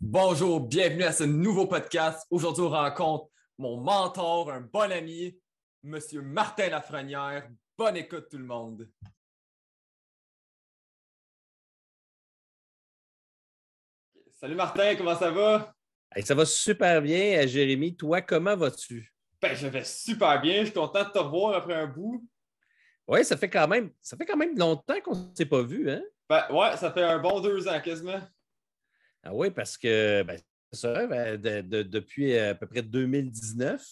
Bonjour, bienvenue à ce nouveau podcast. Aujourd'hui, on rencontre mon mentor, un bon ami, M. Martin Lafrenière. Bonne écoute tout le monde. Salut Martin, comment ça va? ça va super bien, euh, Jérémy. Toi, comment vas-tu? Ben, je vais super bien. Je suis content de te revoir après un bout. Oui, ça fait quand même ça fait quand même longtemps qu'on ne s'est pas vu, hein? Ben, ouais, ça fait un bon deux ans quasiment. Ah oui, parce que ben, ça, ben, depuis à peu près 2019,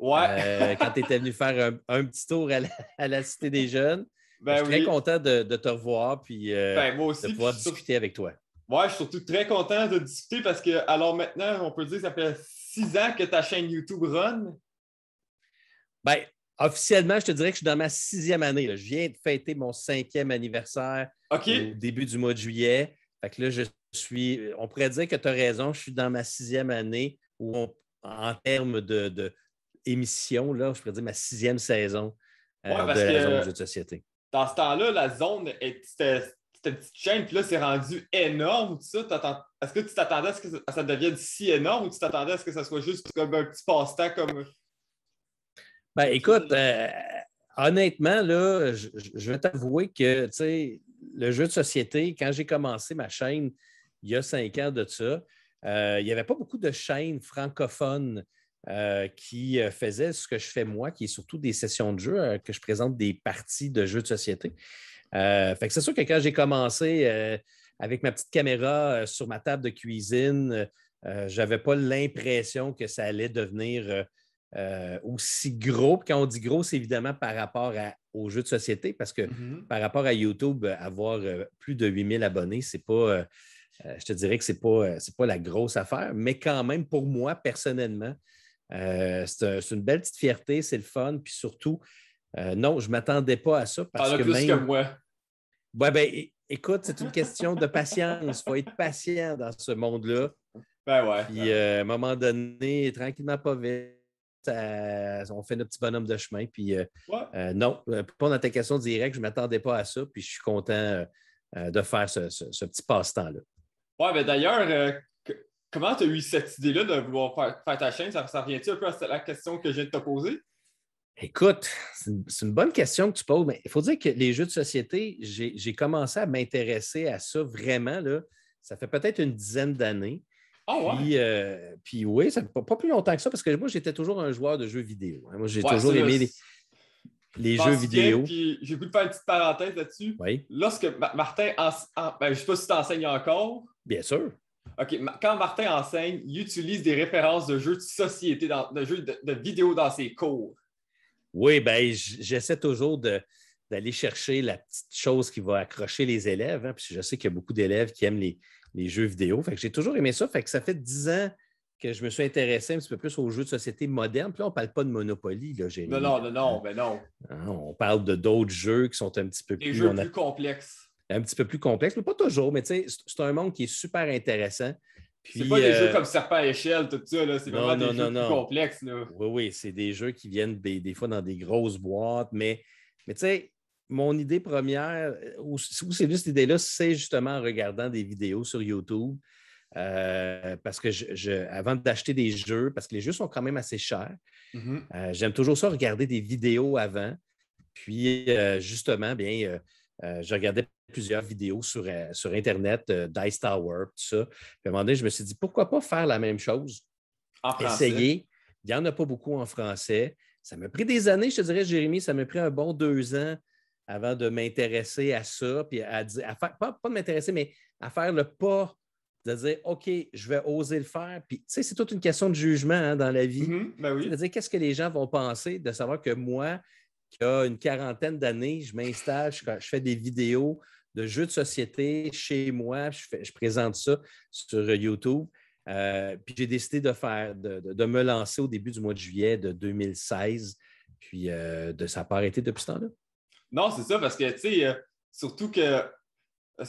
ouais. Euh, quand tu étais venu faire un, petit tour à la, Cité des Jeunes. Ben, ben je suis très content de, te revoir puis euh, ben, de pouvoir discuter avec toi. Oui, je suis surtout très content de discuter parce que, alors maintenant, on peut dire que ça fait six ans que ta chaîne YouTube run. ben officiellement, je te dirais que je suis dans ma sixième année. Je viens de fêter mon cinquième anniversaire au début du mois de juillet. Fait là, je suis, on pourrait dire que tu as raison, je suis dans ma sixième année où en termes de, je pourrais dire ma sixième saison euh, de la de société. Dans ce temps-là, la zone c'était petite chaîne, puis là, c'est rendu énorme, Est-ce que tu t'attendais à ce que ça, devienne si énorme ou tu t'attendais à ce que ça soit juste comme un petit passe-temps comme. Ben, écoute, euh, honnêtement, là, je, je vais t'avouer que le jeu de société, quand j'ai commencé ma chaîne, il y a cinq ans de ça. Euh, il n'y avait pas beaucoup de chaînes francophones euh, qui euh, faisaient ce que je fais moi, qui est surtout des sessions de jeu, que je présente des parties de jeux de société. fait c'est sûr que quand j'ai commencé avec ma petite caméra sur ma table de cuisine, je n'avais pas l'impression que ça allait devenir aussi gros. quand on dit gros, c'est évidemment par rapport à, aux jeux de société, parce que mm-hmm. par rapport à YouTube, avoir plus de 8000 abonnés, ce n'est pas euh, je te dirais que ce n'est pas, euh, pas la grosse affaire, mais quand même, pour moi, personnellement, euh, c'est, une belle petite fierté, c'est le fun. Puis surtout, non, je ne m'attendais pas à ça. Parce que plus que moi. Ben, écoute, c'est une question de patience. Il faut être patient dans ce monde-là. Ben ouais. Puis à un moment donné, tranquillement, pas vite. on fait notre petit bonhomme de chemin. Puis non, pour répondre à ta question directe, je ne m'attendais pas à ça, puis je suis content de faire ce, petit passe-temps-là. Ouais, mais ben d'ailleurs, euh, comment tu as eu cette idée-là de vouloir faire, ta chaîne? Ça, revient-tu un peu à la question que je viens de te poser? Écoute, c'est une, bonne question que tu poses, mais il faut dire que les jeux de société, j'ai commencé à m'intéresser à ça vraiment. Là. Ça fait peut-être une dizaine d'années. Ah ouais. puis, euh, oui, ça fait pas, plus longtemps que ça, parce que moi, j'étais toujours un joueur de jeux vidéo. Hein. Moi, j'ai toujours aimé les, jeux vidéo. J'ai voulu faire une petite parenthèse là-dessus. Lorsque Martin, ben, je ne sais pas si tu enseignes encore, Bien sûr. OK. Quand Martin enseigne, il utilise des références de jeux de société, de jeux de, vidéo dans ses cours. Oui, bien, j'essaie toujours d'aller chercher la petite chose qui va accrocher les élèves. Hein, puis je sais qu'il y a beaucoup d'élèves qui aiment les, jeux vidéo. Fait que j'ai toujours aimé ça. Fait que ça fait dix ans que je me suis intéressé un petit peu plus aux jeux de société modernes. Puis là, on ne parle pas de Monopoly, là, Non, non, non, non, mais hein? ben non. Hein, on parle de d'autres jeux qui sont un petit peu plus... Des jeux plus complexes un petit peu plus complexe, mais pas toujours, mais tu sais, c'est un monde qui est super intéressant. C'est pas des jeux euh, comme Serpent à échelle, tout ça, là. C'est vraiment des jeux plus complexes. Oui, oui, c'est des jeux qui viennent des, fois dans des grosses boîtes, mais, mais tu sais, mon idée première, euh, ou c'est juste cette idée-là, c'est justement en regardant des vidéos sur YouTube. Euh, parce que je, avant d'acheter des jeux, parce que les jeux sont quand même assez chers, mm-hmm. j'aime toujours ça regarder des vidéos avant. Puis justement, bien, je regardais plusieurs vidéos sur, euh, sur Internet, euh, Dice Tower, tout ça. Puis à un moment donné, je me suis dit, pourquoi pas faire la même chose? En Essayer. Il n'y en a pas beaucoup en français. Ça m'a pris des années, je te dirais, Jérémy, ça m'a pris un bon deux ans avant de m'intéresser à ça, puis à, à pas, de m'intéresser, mais à faire le pas de dire OK, je vais oser le faire. Puis, tu sais, c'est toute une question de jugement hein, dans la vie. Mm-hmm. Ben dire qu'est-ce que les gens vont penser de savoir que moi, qui a une quarantaine d'années, je m'installe, je, fais des vidéos, de jeux de société chez moi. Je, présente ça sur euh, YouTube. Euh, puis j'ai décidé de faire, de, me lancer au début du mois de juillet de 2016. Puis euh, de ça n'a pas arrêté depuis ce temps-là. Non, c'est ça, parce que tu sais, surtout que.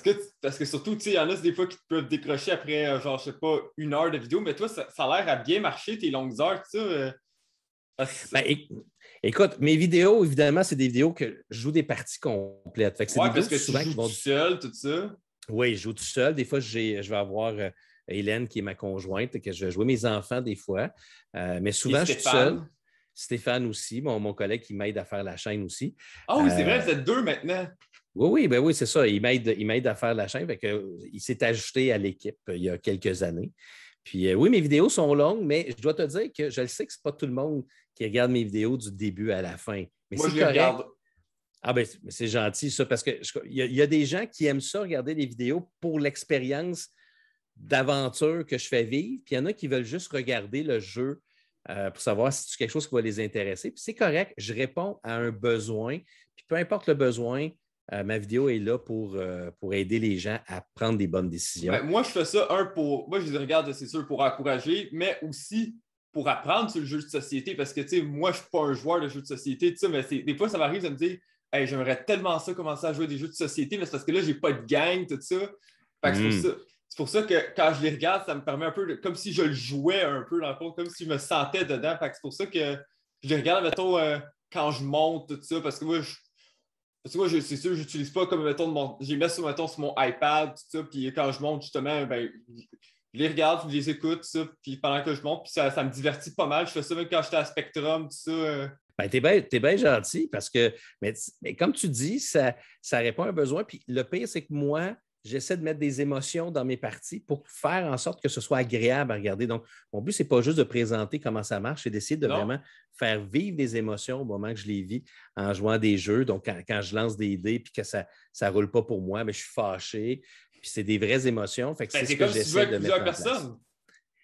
que, parce que surtout, tu sais, il y en a des fois qui peuvent décrocher après, genre, je sais pas, une heure de vidéo, mais toi, ça, ça a l'air à bien marcher, tes longues heures, tu sais. Ah, ben, écoute, mes vidéos, évidemment, c'est des vidéos que je joue des parties complètes. C'est que souvent tout seul, tout ça. Oui, je joue tout seul. Des fois, je vais avoir euh, Hélène, qui est ma conjointe, que je vais jouer mes enfants des fois. Euh, mais souvent, je suis tout seul. Stéphane aussi, mon, collègue qui m'aide à faire la chaîne aussi. Ah oui, c'est euh, vrai, vous êtes deux maintenant. Oui, oui, ben oui, c'est ça. Il m'aide, il m'aide à faire la chaîne. il s'est ajouté à l'équipe il y a quelques années. Puis euh, oui, mes vidéos sont longues, mais je dois te dire que je le sais que ce n'est pas tout le monde qui regarde mes vidéos du début à la fin. Moi, je Les regarde. Ah ben, c'est gentil ça, parce qu'il y, a, des gens qui aiment ça, regarder les vidéos pour l'expérience d'aventure que je fais vivre, puis il y en a qui veulent juste regarder le jeu euh, pour savoir si c'est quelque chose qui va les intéresser. Puis c'est correct, je réponds à un besoin, puis peu importe le besoin, euh, ma vidéo est là pour, euh, pour aider les gens à prendre des bonnes décisions. Ben, moi, je fais ça, un, pour. Moi, je les regarde, c'est sûr, pour encourager, mais aussi pour apprendre sur le jeu de société parce que, tu sais, moi, je ne suis pas un joueur de jeu de société, tu sais, mais des fois, ça m'arrive de me dire, hey, j'aimerais tellement ça commencer à jouer des jeux de société, mais c'est parce que là, je n'ai pas de gang, tout ça. Fait que c'est, pour hmm. ça, pour ça que quand je les regarde, ça me permet un peu, comme si je le jouais un peu, dans le fond, comme si je me sentais dedans. Fait que c'est pour ça que je les regarde, mettons, euh, quand je monte, tout ça, parce que moi, je parce que moi, c'est sûr, je n'utilise pas comme, mettons, mon, j'ai mis sur mon iPad, tout ça, puis quand je monte, justement, ben, je les regarde, je les écoute, ça, puis pendant que je monte, ça, me divertit pas mal. Je fais ça même quand j'étais à Spectrum, tout ça. Euh. Ben, t'es bien gentil parce que, mais, comme tu dis, ça, ça répond à un besoin. Puis le pire, c'est que moi, J'essaie de mettre des émotions dans mes parties pour faire en sorte que ce soit agréable à regarder. Donc, mon but, ce n'est pas juste de présenter comment ça marche, c'est d'essayer de vraiment faire vivre des émotions au moment que je les vis en jouant des jeux. Donc, quand, je lance des idées puis que ça ne roule pas pour moi, mais ben, je suis fâché. Puis c'est des vraies émotions. Ben, c'est, comme si j'essaie tu avec de plusieurs personnes.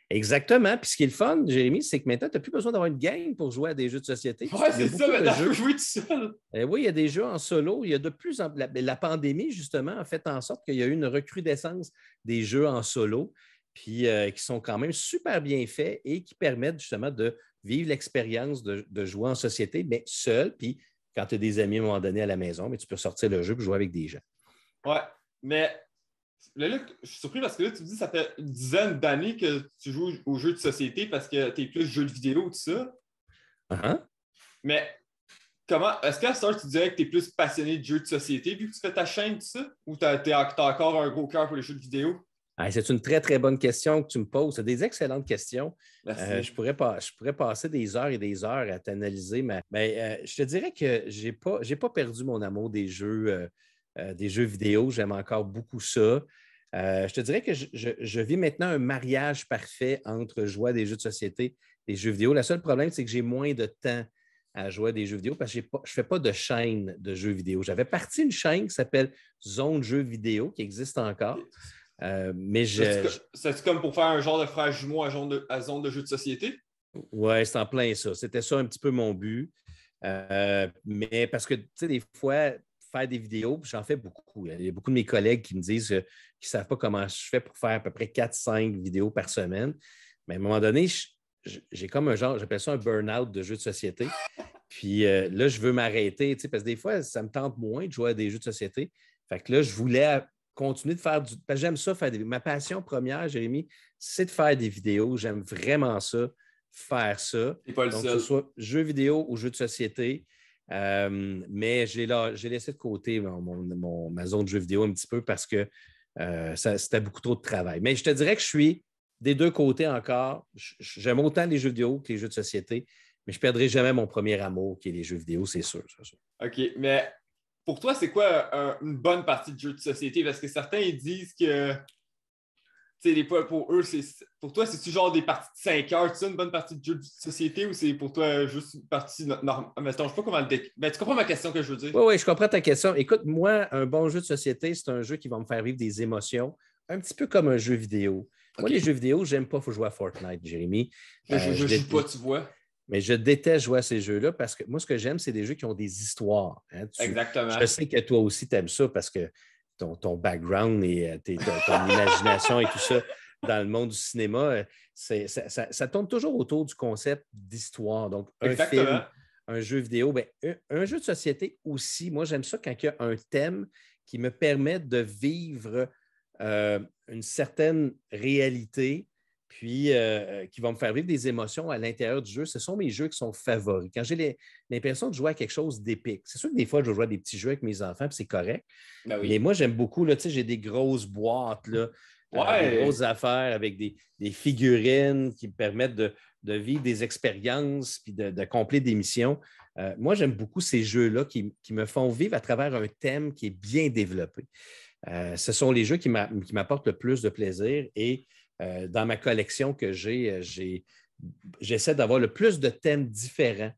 Exactement. Puis ce qui est le fun, Jérémy, c'est que maintenant, tu n'as plus besoin d'avoir une gang pour jouer à des jeux de société. Oui, c'est ça, peux tout seul. Et eh oui, il y a des jeux en solo. Il y a de plus en la, pandémie, justement, a fait en sorte qu'il y a eu une recrudescence des jeux en solo, puis euh, qui sont quand même super bien faits et qui permettent justement de vivre l'expérience de, jouer en société, mais seul. Puis quand tu as des amis à un moment donné à la maison, mais tu peux sortir le jeu et jouer avec des gens. Oui, mais Là, je suis surpris parce que là, tu me dis ça fait une dizaine d'années que tu joues aux jeux de société parce que tu es plus jeu de vidéo, tout ça. Uh-huh. Mais comment est-ce qu'à ce tu dirais que tu es plus passionné de jeux de société vu que tu fais ta chaîne, tout ça? Ou tu as, encore un gros cœur pour les jeux de vidéo? Ah, c'est une très, très bonne question que tu me poses. C'est des excellentes questions. Euh, je, pourrais pas, je pourrais passer des heures et des heures à t'analyser, mais ben, euh, je te dirais que je n'ai pas, perdu mon amour des jeux. Euh, euh, des jeux vidéo. J'aime encore beaucoup ça. Euh, je te dirais que je, vis maintenant un mariage parfait entre jouer des jeux de société et jeux vidéo. Le seul problème, c'est que j'ai moins de temps à jouer des jeux vidéo parce que je ne fais pas de chaîne de jeux vidéo. J'avais parti une chaîne qui s'appelle Zone Jeux vidéo, qui existe encore. Euh, mais je. C'est comme pour faire un genre de frère jumeau à, zone de, à zone de jeux de société? Oui, c'est en plein ça. C'était ça un petit peu mon but. Euh, mais parce que, tu sais, des fois, faire des vidéos, j'en fais beaucoup. Il y a beaucoup de mes collègues qui me disent euh, qu'ils ne savent pas comment je fais pour faire à peu près 4-5 vidéos par semaine. Mais à un moment donné, j'ai comme un genre, j'appelle ça un burn-out de jeux de société. Puis euh, là, je veux m'arrêter, parce que des fois, ça me tente moins de jouer à des jeux de société. Fait que là, je voulais continuer de faire du. Parce que j'aime ça, faire des. Ma passion première, Jérémy, c'est de faire des vidéos. J'aime vraiment ça, faire ça. Donc, que ce soit jeux vidéo ou jeux de société, euh, mais j'ai laissé de côté mon, ma zone de jeux vidéo un petit peu parce que euh, c'était beaucoup trop de travail. Mais je te dirais que je suis des deux côtés encore. J'aime autant les jeux vidéo que les jeux de société, mais je ne perdrai jamais mon premier amour qui est les jeux vidéo, c'est sûr, OK, mais pour toi, c'est quoi une bonne partie de jeu de société? Parce que certains disent que pour eux, c'est pour toi, c'est-tu genre des parties de 5 heures, sais une bonne partie de jeu de société ou c'est pour toi euh, juste une partie normale? Ah, mais attends, je sais pas comment le mais ben, tu comprends ma question que je veux dire? Oui, je comprends ta question. Écoute, moi, un bon jeu de société, c'est un jeu qui va me faire vivre des émotions, un petit peu comme un jeu vidéo. Moi, les jeux vidéo, j'aime pas faut jouer à Fortnite, Jérémy. je, ne euh, joue pas, tu vois. Mais je déteste jouer à ces jeux-là parce que moi, ce que j'aime, c'est des jeux qui ont des histoires. Hein, Exactement. Je sais que toi aussi, tu aimes ça parce que ton, background et euh, ton, imagination et tout ça dans le monde du cinéma, euh, ça, ça, tourne toujours autour du concept d'histoire. Donc, un film, un jeu vidéo, ben, un, jeu de société aussi. Moi, j'aime ça quand il y a un thème qui me permet de vivre euh, une certaine réalité puis euh, euh, qui vont me faire vivre des émotions à l'intérieur du jeu. Ce sont mes jeux qui sont favoris. Quand j'ai l'impression de jouer à quelque chose d'épique, c'est sûr que des fois, je joue à des petits jeux avec mes enfants, puis c'est correct. Ben Mais moi, j'aime beaucoup, tu sais, j'ai des grosses boîtes, là, euh, des grosses affaires avec des, figurines qui me permettent de, vivre des expériences, puis d'accomplir de, des missions. moi, j'aime beaucoup ces jeux-là qui, me font vivre à travers un thème qui est bien développé. ce sont les jeux qui m'apportent le plus de plaisir et euh, dans ma collection que euh, j'ai, j'essaie d'avoir le plus de thèmes différents.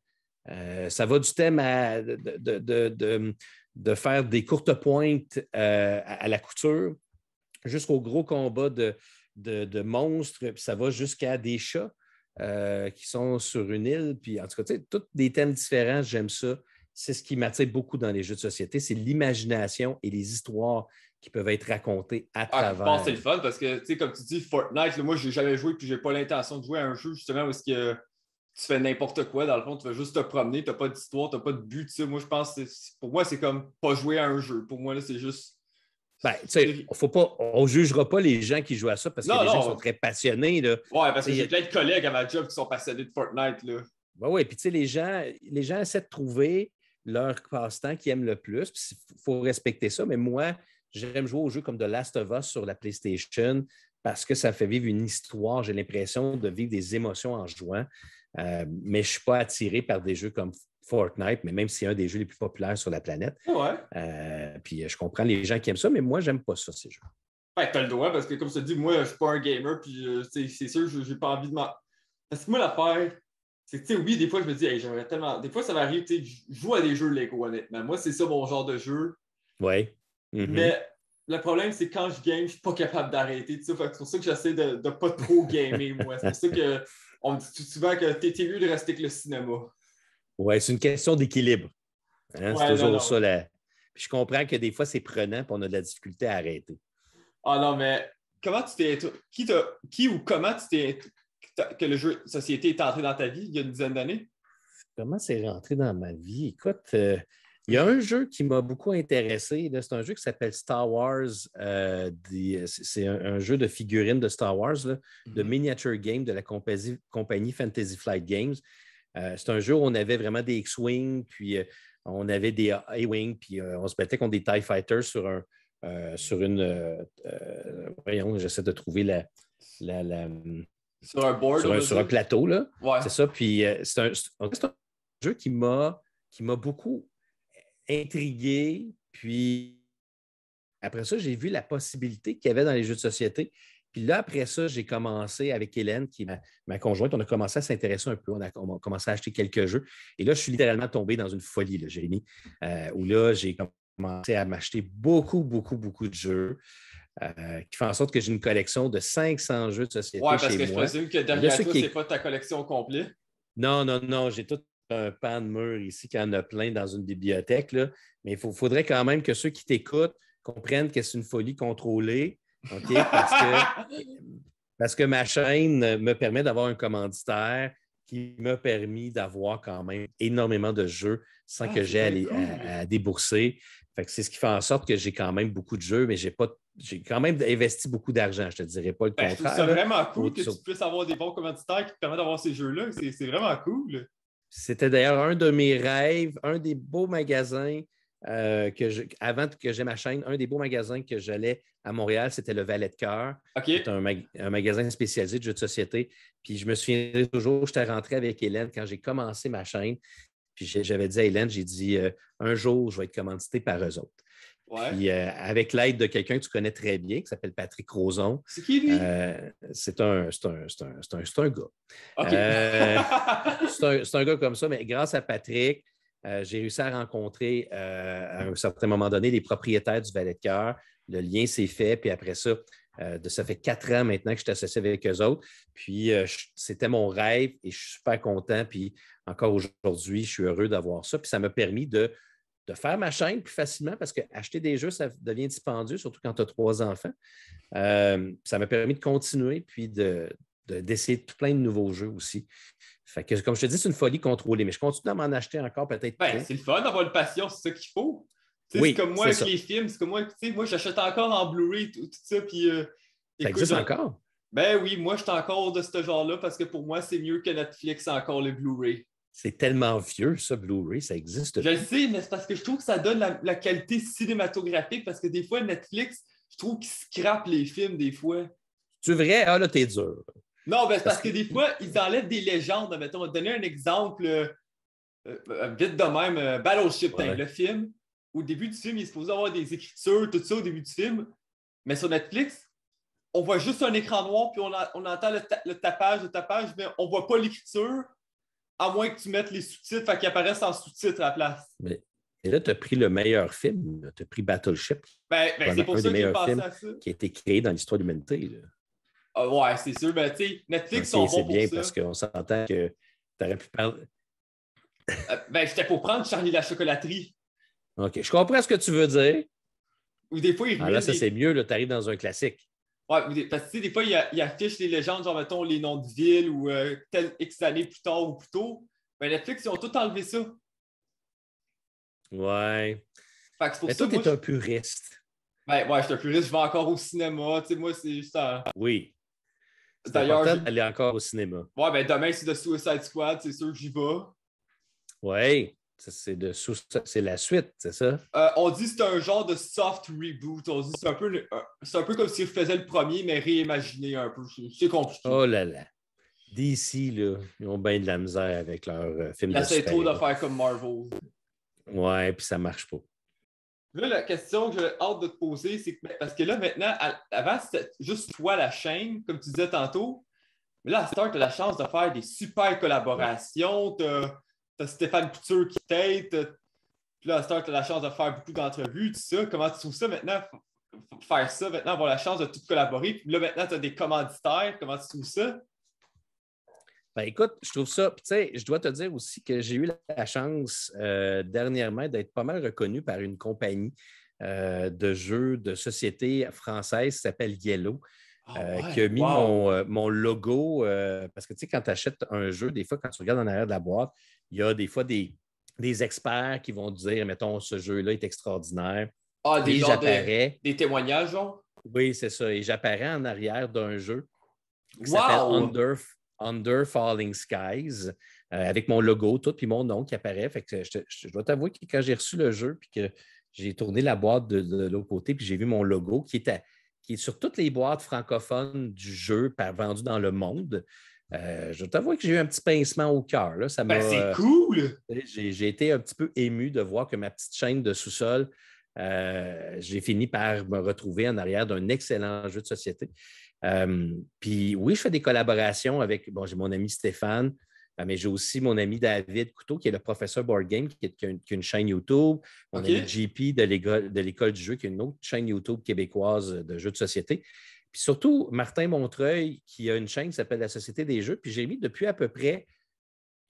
Euh, ça va du thème de, faire des courtes pointes à, la couture jusqu'au gros combat de, monstres, puis ça va jusqu'à des chats qui sont sur une île. Puis en tout cas, tous des thèmes différents, j'aime ça. C'est ce qui m'attire beaucoup dans les jeux de société, c'est l'imagination et les histoires qui peuvent être racontés à travers. Ah, je pense que c'est le fun parce que, comme tu dis, Fortnite, moi, je n'ai jamais joué puis n'ai pas l'intention de jouer à un jeu justement parce que, tu fais n'importe quoi. Dans le fond, tu vas juste te promener, tu n'as pas d'histoire, tu n'as pas de but. Moi, je pense que pour moi, c'est comme pas jouer à un jeu. Pour moi, c'est juste. Ben, on ne jugera pas les gens qui jouent à ça parce que les gens sont très passionnés. Là. parce que j'ai plein de collègues à ma job qui sont passionnés de Fortnite. Ben oui, puis tu sais, les gens, les gens essaient de trouver leur passe-temps qu'ils aiment le plus. Il faut respecter ça, mais moi, J'aime jouer aux jeux comme The Last of Us sur la PlayStation parce que ça fait vivre une histoire. J'ai l'impression de vivre des émotions en jouant. Euh, mais je ne suis pas attiré par des jeux comme Fortnite, mais même si c'est un des jeux les plus populaires sur la planète. Euh, puis euh, je comprends les gens qui aiment ça, mais moi, j'aime pas ça, ces jeux. as le droit, parce que comme ça dit, dis, moi, je ne suis pas un gamer, puis c'est sûr, n'ai pas envie de m'en. Parce que moi, l'affaire, c'est que, oui, des fois, je me dis, j'aimerais tellement. Des fois, ça m'arrive, tu sais, je joue à des jeux Lego, honnêtement. Moi, c'est ça mon genre de jeu. Ouais. Mm-hmm. Mais le problème, c'est quand je game, je suis pas capable d'arrêter. C'est pour ça que j'essaie de ne pas trop gamer, moi. C'est pour ça qu'on me dit souvent que tu étais mieux de rester que le cinéma. Oui, c'est une question d'équilibre. Hein. c'est toujours ça. je comprends que des fois, c'est prenant et on a de la difficulté à arrêter. Ah non, mais comment tu t'es. Qui, qui ou comment tu t'es. que le jeu société est entré dans ta vie il y a une dizaine d'années? Comment c'est rentré dans ma vie? Écoute, euh, il y a un jeu qui m'a beaucoup intéressé. C'est un jeu qui s'appelle Star Wars. Euh, c'est un, jeu de figurines de Star Wars, de mhm. miniature game de la compagnie, Fantasy Flight Games. Euh, c'est un jeu où on avait vraiment des X-Wing, puis euh, on avait des A-Wing, puis on se battait contre des TIE Fighters sur, un, sur une. voyons, j'essaie de trouver la, sur un board. Sur un, plateau, là. C'est ça. Puis c'est un, un, jeu qui m'a qui m'a beaucoup intrigué. Puis après ça, j'ai vu la possibilité qu'il y avait dans les jeux de société. Puis là, après ça, j'ai commencé avec Hélène, qui est ma, conjointe, on a commencé à s'intéresser un peu, on a, commencé à acheter quelques jeux. Et là, je suis littéralement tombé dans une folie, là euh, où là, j'ai commencé à m'acheter beaucoup, beaucoup, beaucoup de jeux. Euh, qui fait en sorte que j'ai une collection de 500 jeux de société. Oui, parce chez que moi. je présume que derrière toi, ce n'est pas ta collection complète. Non, non, non, j'ai tout un pan de mur ici qui en a plein dans une bibliothèque, mais il faudrait quand même que ceux qui t'écoutent comprennent que c'est une folie contrôlée. Parce que, ma chaîne me permet d'avoir un commanditaire qui m'a permis d'avoir quand même énormément de jeux sans ah, que j'aie à, débourser. c'est ce qui fait en sorte que j'ai quand même beaucoup de jeux, mais j'ai pas j'ai quand même investi beaucoup d'argent, je te dirais pas le ben, contraire. C'est vraiment cool que tu puisses avoir des bons commanditaires qui te permettent d'avoir ces jeux-là. c'est vraiment cool. C'était d'ailleurs un de mes rêves, un des beaux magasins euh, que avant que j'ai ma chaîne, un des beaux magasins que j'allais à Montréal, c'était le Valet de Cœur. qui C'est un, magasin spécialisé de jeux de société. Puis je me souviens toujours, j'étais rentré avec Hélène quand j'ai commencé ma chaîne. Puis j'avais dit à Hélène, j'ai dit euh, un jour, je vais être commandité par eux autres. Puis, euh, avec l'aide de quelqu'un que tu connais très bien, qui s'appelle Patrick Roson. C'est qui lui? Euh, c'est un, un, un, gars. Euh, c'est, un, gars comme ça, mais grâce à Patrick, j'ai réussi à rencontrer à un certain moment donné les propriétaires du Valet de cœur. Le lien s'est fait, puis après ça, de, ça fait quatre ans maintenant que je suis associé avec eux autres. Puis c'était mon rêve et je suis super content. Puis encore aujourd'hui, je suis heureux d'avoir ça. Puis ça m'a permis de de faire ma chaîne plus facilement parce que acheter des jeux, ça devient dispendieux, surtout quand tu as trois enfants. Euh, ça m'a permis de continuer puis de, d'essayer plein de nouveaux jeux aussi. que, comme je te dis, c'est une folie contrôlée, mais je continue à m'en acheter encore peut-être. Ben, c'est le fun d'avoir le passion, c'est ce qu'il faut. c'est comme moi avec les films, c'est comme moi, moi j'achète encore en Blu-ray, tout, ça, puis. Euh, ça existe encore? Ben oui, moi je suis encore de ce genre-là parce que pour moi, c'est mieux que Netflix encore le Blu-ray. C'est tellement vieux, ça, Blu-ray, ça existe. Je le sais, mais c'est parce que je trouve que ça donne la, qualité cinématographique, parce que des fois, Netflix, je trouve qu'ils scrapent les films des fois. C'est vrai? Ah là, t'es dur. Non, ben, c'est parce, que... des fois, ils enlèvent des légendes. Mettons, on va donner un exemple euh, euh, vite de même, euh, Battleship, le film. Au début du film, il est supposé avoir des écritures, tout ça au début du film. Mais sur Netflix, on voit juste un écran noir, puis on, entend le, tapage, le tapage, mais on voit pas l'écriture à moins que tu mettes les sous-titres, fait qu'ils apparaissent en sous-titres à la place. Mais, là, tu as pris le meilleur film, tu as pris Battleship. Ben, ben c'est pour ça que j'ai passé à ça. Qui a été créé dans l'histoire de l'humanité. Ah, ouais, c'est sûr. Ben, tu sais, Netflix ah, sont bons. C'est bien parce qu'on s'entend que tu aurais pu parler. Euh, ben, c'était pour prendre Charlie la chocolaterie. OK, je comprends ce que tu veux dire. Ou des fois, il ah, Là, ça, c'est mieux, tu arrives dans un classique. Ouais, parce que tu sais, des fois, ils, il affichent les légendes, genre, mettons, les noms de villes ou euh, X années plus tard ou plus tôt. Mais ben, Netflix, ils ont tout enlevé ça. Ouais. Fait que tu Mais toi, t'es un puriste. Ben, ouais, je suis un puriste, je vais encore au cinéma. Tu sais, moi, c'est juste un... Oui. D'ailleurs. d'aller encore au cinéma. Ouais, ben, demain, c'est de Suicide Squad, c'est sûr que j'y vais. Ouais. C'est la suite, c'est ça? Euh, on dit que c'est un genre de soft reboot. On dit c'est un peu, comme s'ils faisaient le premier, mais réimaginé un peu. C'est compliqué. Oh là là. D'ici, là, ils ont bien de la misère avec leur euh, film c'est trop de faire comme Marvel. Ouais, puis ça ne marche pas. Là, la question que j'ai hâte de te poser, c'est que parce que là, maintenant, avant, c'était juste toi la chaîne, comme tu disais tantôt. Mais là, à Star, tu as la chance de faire des super collaborations. Tu as Stéphane Couture qui t'aide, Puis là, tu as la chance de faire beaucoup d'entrevues, tout ça. Comment tu trouves ça maintenant? Faire ça, maintenant, avoir la chance de tout collaborer. Puis là, maintenant, tu as des commanditaires. Comment tu trouves ça? Ben écoute, je trouve ça. Tu sais, je dois te dire aussi que j'ai eu la chance euh, dernièrement d'être pas mal reconnu par une compagnie euh, de jeux de société française qui s'appelle Yellow. Ah euh, qui a mis mon, mon logo, parce que tu sais, quand tu achètes un jeu, des fois, quand tu regardes en arrière de la boîte, il y a des fois des, experts qui vont dire, mettons, ce jeu-là est extraordinaire. Ah, des, des, des témoignages, Oui, c'est ça. Et j'apparais en arrière d'un jeu qui s'appelle Under, Falling Skies, euh, avec mon logo, tout, puis mon nom qui apparaît. je, dois t'avouer que quand j'ai reçu le jeu, puis que j'ai tourné la boîte de, l'autre côté, puis j'ai vu mon logo qui, était, qui est sur toutes les boîtes francophones du jeu vendu dans le monde. Euh, je t'avoue que j'ai eu un petit pincement au cœur. Ben, c'est euh, cool! j'ai été un petit peu ému de voir que ma petite chaîne de sous-sol, euh, j'ai fini par me retrouver en arrière d'un excellent jeu de société. Puis oui, je fais des collaborations avec, j'ai mon ami Stéphane, mais j'ai aussi mon ami David Couteau, qui est le professeur Board Game, qui, est, une, chaîne YouTube. On est le GP de l'École du jeu, qui est une autre chaîne YouTube québécoise de jeux de société surtout, Martin Montreuil, qui a une chaîne qui s'appelle La Société des Jeux, puis j'ai mis depuis à peu près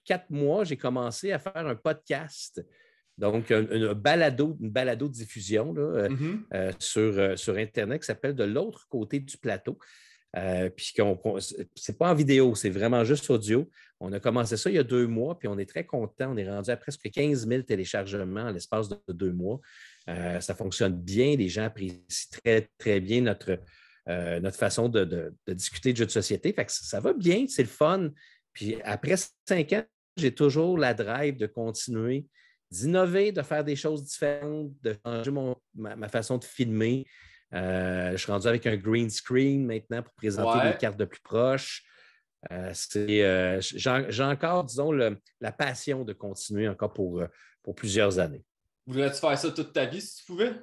quatre mois, j'ai commencé à faire un podcast. Donc, une, balado, une balado diffusion euh, mm-hmm. euh, sur, euh, sur Internet qui s'appelle De l'autre côté du plateau. Euh, puis c'est pas en vidéo, c'est vraiment juste audio. On a commencé ça il y a deux mois, puis on est très content. On est rendu à presque 15 000 téléchargements en l'espace de deux mois. ça fonctionne bien, les gens apprécient très, très bien notre, euh, notre façon de, discuter de jeux de société. ça va bien, c'est le fun. Puis après cinq ans, j'ai toujours la drive de continuer, d'innover, de faire des choses différentes, de changer ma, façon de filmer. Euh, je suis rendu avec un green screen maintenant pour présenter les cartes de plus proche. Euh, j'ai encore, disons, la passion de continuer encore pour, pour plusieurs années. Voudrais-tu faire ça toute ta vie si tu pouvais?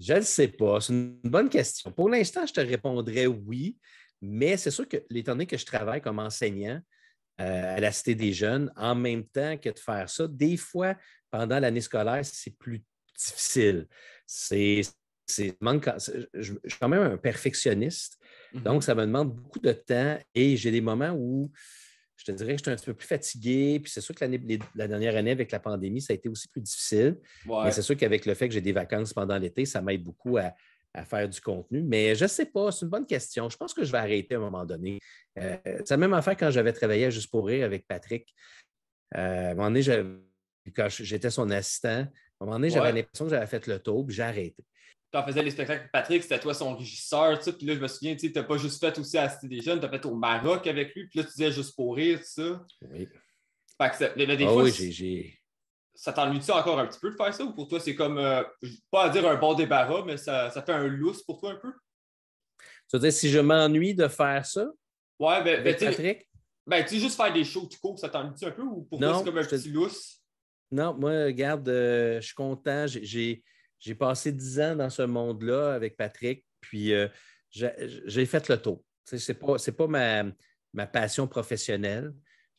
Je ne sais pas. C'est une bonne question. Pour l'instant, je te répondrais oui, mais c'est sûr que, étant donné que je travaille comme enseignant euh, à la Cité des Jeunes, en même temps que de faire ça, des fois, pendant l'année scolaire, c'est plus difficile. C'est je, suis quand même un perfectionniste, mm-hmm. donc ça me demande beaucoup de temps et j'ai des moments où je te dirais que j'étais un petit peu plus fatigué. Puis c'est sûr que la dernière année, avec la pandémie, ça a été aussi plus difficile. Mais c'est sûr qu'avec le fait que j'ai des vacances pendant l'été, ça m'aide beaucoup à, faire du contenu. Mais je ne sais pas, c'est une bonne question. Je pense que je vais arrêter à un moment donné. Ça euh, c'est la même affaire quand j'avais travaillé Juste pour Rire avec Patrick. Euh, à un moment donné, quand j'étais son assistant, à un moment donné, j'avais l'impression que j'avais fait le tour, puis j'ai arrêté quand on faisait les spectacles avec Patrick, c'était toi son régisseur. Puis là, je me souviens, tu n'as pas juste fait aussi à Cité des Jeunes, tu as fait au Maroc avec lui. Puis là, tu disais juste pour rire, tout ça. Oui. Fait des ah oui, j'ai. ça t'ennuie-tu encore un petit peu de faire ça? Ou pour toi, c'est comme, euh, pas à dire un bon débarras, mais ça, ça fait un lousse pour toi un peu? Tu veux dire, si je m'ennuie de faire ça? Ouais, ben, ben Patrick? Ben, tu sais, juste faire des shows tu cours, ça t'ennuie-tu un peu? Ou pour toi, c'est comme un petit lousse? Non, moi, regarde, euh, je suis content. J'ai j'ai passé dix ans dans ce monde-là avec Patrick, puis euh, j'ai fait le tour. Ce n'est pas, ma, passion professionnelle.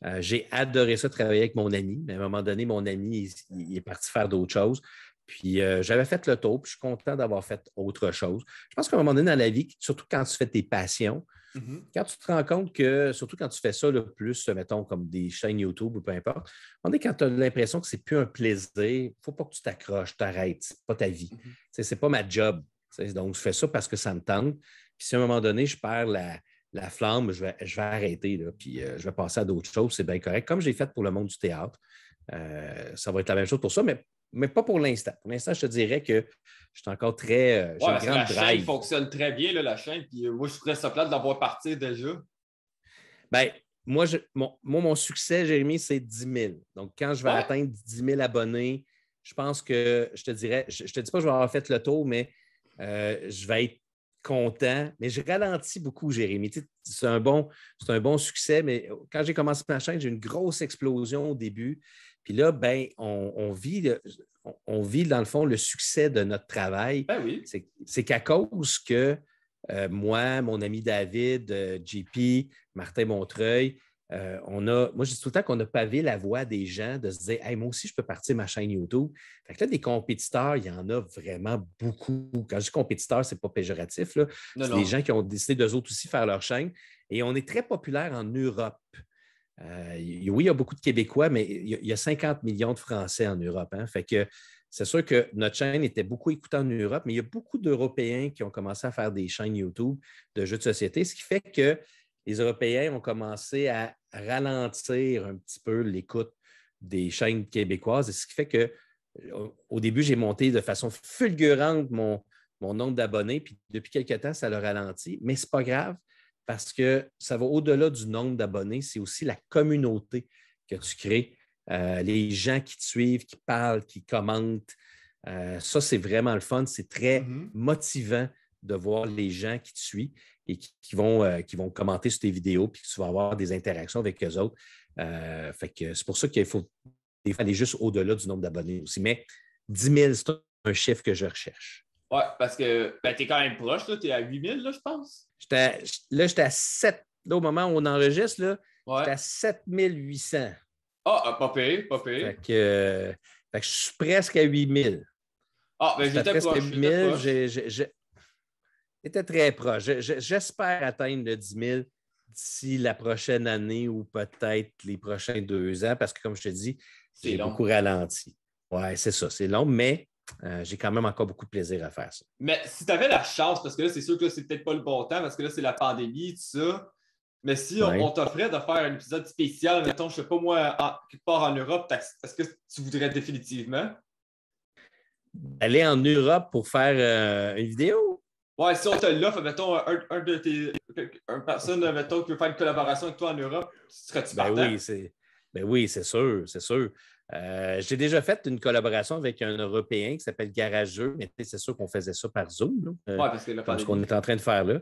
Euh, j'ai adoré ça, travailler avec mon ami, mais à un moment donné, mon ami, est parti faire d'autres choses. Puis euh, j'avais fait le tour, puis je suis content d'avoir fait autre chose. Je pense qu'à un moment donné dans la vie, surtout quand tu fais tes passions, Mmh quand tu te rends compte que, surtout quand tu fais ça le plus, mettons, comme des chaînes YouTube ou peu importe, on est quand tu as l'impression que c'est plus un plaisir, faut pas que tu t'accroches, t'arrêtes, c'est pas ta vie. Ce mmh C'est pas ma job. Donc, je fais ça parce que ça me tente. Puis si à un moment donné, je perds la, flamme, je vais, je vais arrêter, là, puis euh, je vais passer à d'autres choses, c'est bien correct. Comme j'ai fait pour le monde du théâtre, euh, ça va être la même chose pour ça, mais mais pas pour l'instant. Pour l'instant, je te dirais que je suis encore très. Euh, la chaîne fonctionne très bien, là, la chaîne. Puis euh, moi, je serais ça plate de l'avoir partir déjà. Ben, moi, mon, succès, Jérémy, c'est 10 000. Donc, quand je vais atteindre 10 000 abonnés, je pense que je te dirais, je, ne te dis pas que je vais avoir fait le tour, mais euh, je vais être content. Mais je ralentis beaucoup, Jérémy. c'est un, bon, un bon succès, mais euh, quand j'ai commencé ma chaîne, j'ai eu une grosse explosion au début. Puis là, ben, on, vit on vit dans le fond le succès de notre travail. Ben oui. C'est qu'à cause que euh, moi, mon ami David, euh, JP, Martin Montreuil, euh, on a, moi, je dis tout le temps qu'on a pavé la voix des gens de se dire moi aussi, je peux partir ma chaîne YouTube. Fait que là, des compétiteurs, il y en a vraiment beaucoup. Quand je dis compétiteurs, c'est pas péjoratif. C'est des gens qui ont décidé d'eux autres aussi faire leur chaîne. Et on est très populaire en Europe. Euh, oui, il y a beaucoup de Québécois, mais il y, a, 50 millions de Français en Europe. Hein. Fait que c'est sûr que notre chaîne était beaucoup écoutée en Europe, mais il y a beaucoup d'Européens qui ont commencé à faire des chaînes YouTube de jeux de société, ce qui fait que les Européens ont commencé à ralentir un petit peu l'écoute des chaînes québécoises, ce qui fait que au début, j'ai monté de façon fulgurante mon, nombre d'abonnés, puis depuis quelques temps, ça le ralentit, mais ce n'est pas grave parce que ça va au-delà du nombre d'abonnés, c'est aussi la communauté que tu crées, euh, les gens qui te suivent, qui parlent, qui commentent. Euh, ça, c'est vraiment le fun. C'est très mhm. motivant de voir les gens qui te suivent et qui, vont, euh, qui vont commenter sur tes vidéos, puis que tu vas avoir des interactions avec eux autres. fait que c'est pour ça qu'il faut aller juste au-delà du nombre d'abonnés aussi. Mais 10 000, c'est un chiffre que je recherche. Oui, parce que ben, tu es quand même proche, tu es à 8000, je pense. là, j'étais à 7. Là, au moment où on enregistre, j'étais à 7800. Ah, ah, pas payé, pas pire. Euh, fait que, je suis presque à 8000. Ah, ben j'étais presque proche. À j'étais très proche. J'espère atteindre le 10 000 d'ici la prochaine année ou peut-être les prochains deux ans, parce que comme je te dis, c'est beaucoup ralenti. Oui, c'est ça, c'est long, mais euh, j'ai quand même encore beaucoup de plaisir à faire ça. Mais si tu avais la chance, parce que là, c'est sûr que c'est peut-être pas le bon temps, parce que là, c'est la pandémie, tout ça. Mais si on, t'offrait de faire un épisode spécial, mettons, je sais pas moi, qui part en Europe, est-ce que tu voudrais définitivement? Aller en Europe pour faire euh, une vidéo? Ouais, si on te l'offre, mettons, un, de tes. Une personne, mettons, qui veut faire une collaboration avec toi en Europe, serais-tu ben Ben oui, c'est sûr, c'est sûr. Euh, j'ai déjà fait une collaboration avec un Européen qui s'appelle Garageux, mais c'est sûr qu'on faisait ça par Zoom, euh, parce ce qu'on est en train de faire là.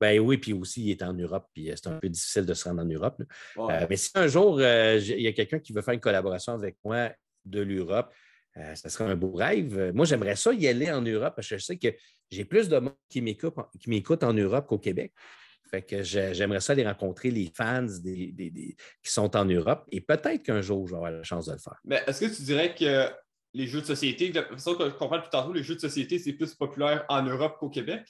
Ben oui, puis aussi, il est en Europe, puis euh, c'est un peu difficile de se rendre en Europe. mais si un jour, il y a quelqu'un qui veut faire une collaboration avec moi de l'Europe, ça serait un beau rêve. Moi, j'aimerais ça y aller en Europe, parce que je sais que j'ai plus de monde qui m'écoute en Europe qu'au Québec. Fait que j'aimerais ça les rencontrer les fans qui sont en Europe et peut-être qu'un jour, je la chance de le faire. Mais est-ce que tu dirais que les jeux de société, de la façon que je comprends plus tantôt, les jeux de société, c'est plus populaire en Europe qu'au Québec?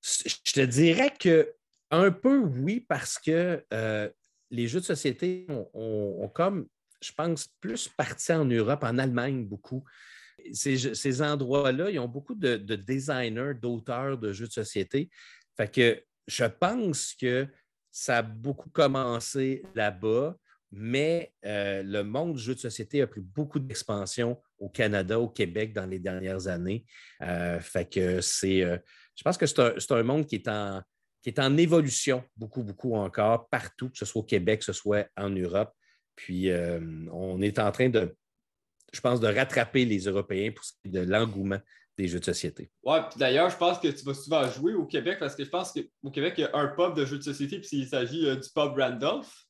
Je te dirais que un peu oui, parce que euh, les jeux de société ont, comme, je pense, plus parti en Europe, en Allemagne beaucoup. Ces, ces endroits-là, ils ont beaucoup de, de designers, d'auteurs de jeux de société. Fait que je pense que ça a beaucoup commencé là-bas, mais euh, le monde du jeu de société a pris beaucoup d'expansion au Canada, au Québec dans les dernières années. Euh, fait que c'est. Euh, je pense que c'est un, monde qui est en évolution beaucoup, beaucoup encore, partout, que ce soit au Québec, que ce soit en Europe. Puis on est en train de, je pense, de rattraper les Européens pour ce qui est de l'engouement des jeux de société. Ouais, puis d'ailleurs, je pense que tu vas souvent jouer au Québec parce que je pense qu'au Québec, il y a un pub de jeux de société, puis il s'agit euh, du pub Randolph.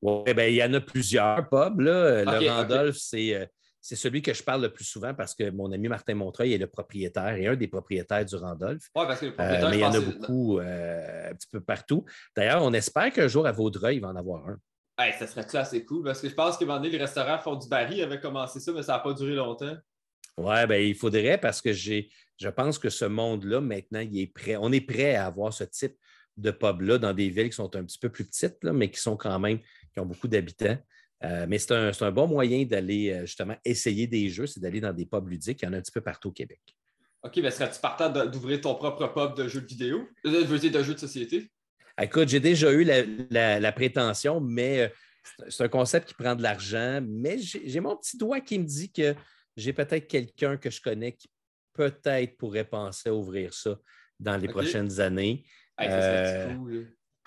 Oui, ben, il y en a plusieurs pubs. Euh, le Randolph, c'est. Euh, c'est celui que je parle le plus souvent parce que mon ami Martin Montreuil est le propriétaire et un des propriétaires du Randolph. Oui, parce que le propriétaire, mais il y en a beaucoup un petit peu partout. D'ailleurs, on espère qu'un jour à Vaudreuil, il va en avoir un. ça serait assez cool parce que je pense que donné, les restaurants font du Barry avait commencé ça, mais ça n'a pas duré longtemps. Oui, ben, il faudrait parce que j'ai, je pense que ce monde-là, maintenant, il est prêt. On est prêt à avoir ce type de pub-là dans des villes qui sont un petit peu plus petites, mais qui sont quand même, qui ont beaucoup d'habitants. Euh, mais c'est un, bon moyen d'aller euh, justement essayer des jeux, c'est d'aller dans des pubs ludiques. Il y en a un petit peu partout au Québec. OK, ben serais-tu partant d'ouvrir ton propre pub de jeux euh, de vidéo? veux dire de jeux de société? Écoute, j'ai déjà eu la prétention, mais c'est un concept qui prend de l'argent. Mais j'ai mon petit doigt qui me dit que j'ai peut-être quelqu'un que je connais qui peut-être pourrait penser à ouvrir ça dans les prochaines années. Euh,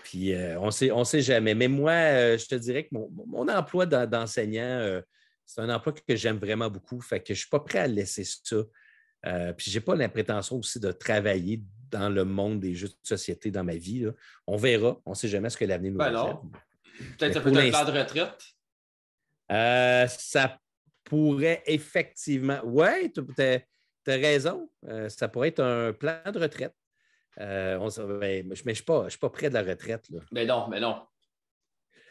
puis euh, on ne sait jamais. Mais moi, euh, je te dirais que mon, emploi d'enseignant, c'est un emploi que j'aime vraiment beaucoup. Fait que je ne suis pas prêt à laisser ça. puis je n'ai pas la prétention aussi de travailler dans le monde des jeux de société dans ma vie. On verra. On ne sait jamais ce que l'avenir nous ben réserve. Peut-être peut être un plan de retraite. ça pourrait effectivement. Oui, tu as, raison. Euh, ça pourrait être un plan de retraite. Euh, ben, mais, je ne suis, pas près de la retraite. Là. Mais non, mais non.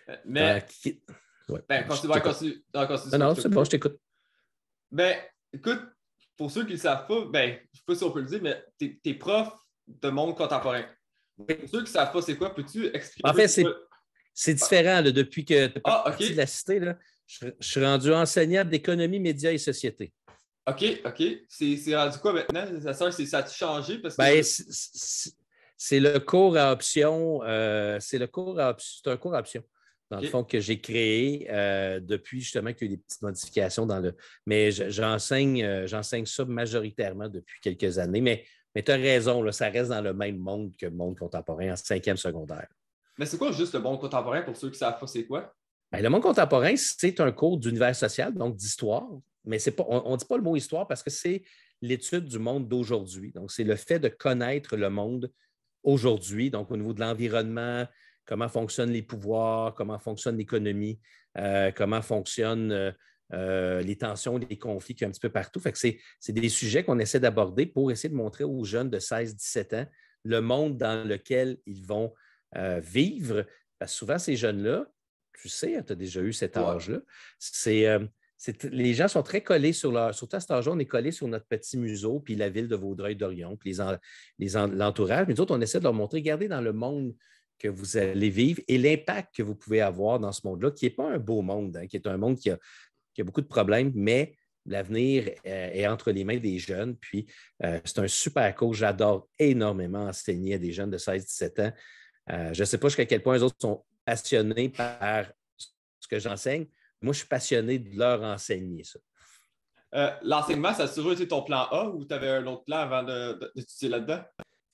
Euh, mais. Ben, non, non, c'est bon, je t'écoute. Ben, écoute, pour ceux qui ne savent pas, ben, je ne sais pas si on peut le dire, mais tu es, prof de monde contemporain. Pour ceux qui ne savent pas, c'est quoi? Peux-tu expliquer? En fait, c'est, différent depuis que tu es ah, de la cité. Là, je, suis rendu enseignant d'économie, médias et société. OK, OK. C'est rendu quoi maintenant? Ça, ça a changé? Parce que... Ben, c'est le cours à option. Euh, c'est le cours C'est un cours à option, dans le fond, que j'ai créé euh, depuis justement qu'il y a eu des petites modifications dans le. Mais j'enseigne euh, j'enseigne ça majoritairement depuis quelques années. Mais, mais tu as raison, là, ça reste dans le même monde que le monde contemporain en cinquième secondaire. Mais c'est quoi juste le monde contemporain pour ceux qui savent pas c'est quoi? Ben, le monde contemporain, c'est un cours d'univers social, donc d'histoire, mais pas, on ne dit pas le mot histoire parce que c'est l'étude du monde d'aujourd'hui. Donc, c'est le fait de connaître le monde aujourd'hui, donc au niveau de l'environnement, comment fonctionnent les pouvoirs, comment fonctionne l'économie, euh, comment fonctionnent euh, euh, les tensions, les conflits qu'il y un petit peu partout. Fait que c'est des sujets qu'on essaie d'aborder pour essayer de montrer aux jeunes de 16-17 ans le monde dans lequel ils vont vivre. Parce que souvent, ces jeunes-là, tu sais, hein, tu as déjà eu cet âge-là. C'est. Euh, les gens sont très collés sur leur. Surtout à cet âge-là, on est collés sur notre petit museau, puis la ville de Vaudreuil-Dorion, puis l'entourage. Les Mais nous autres, on essaie de leur montrer, regardez dans le monde que vous allez vivre et l'impact que vous pouvez avoir dans ce monde-là, qui n'est pas un beau monde, hein, qui est un monde qui a, beaucoup de problèmes, mais l'avenir euh, est entre les mains des jeunes. Puis euh, c'est un super cours. J'adore énormément enseigner à des jeunes de 16-17 ans. je ne sais pas jusqu'à quel point les autres sont passionné par ce que j'enseigne. Moi, je suis passionné de leur enseigner ça. Euh, l'enseignement, ça a toujours été ton plan A ou tu avais un autre plan avant d'étudier là-dedans?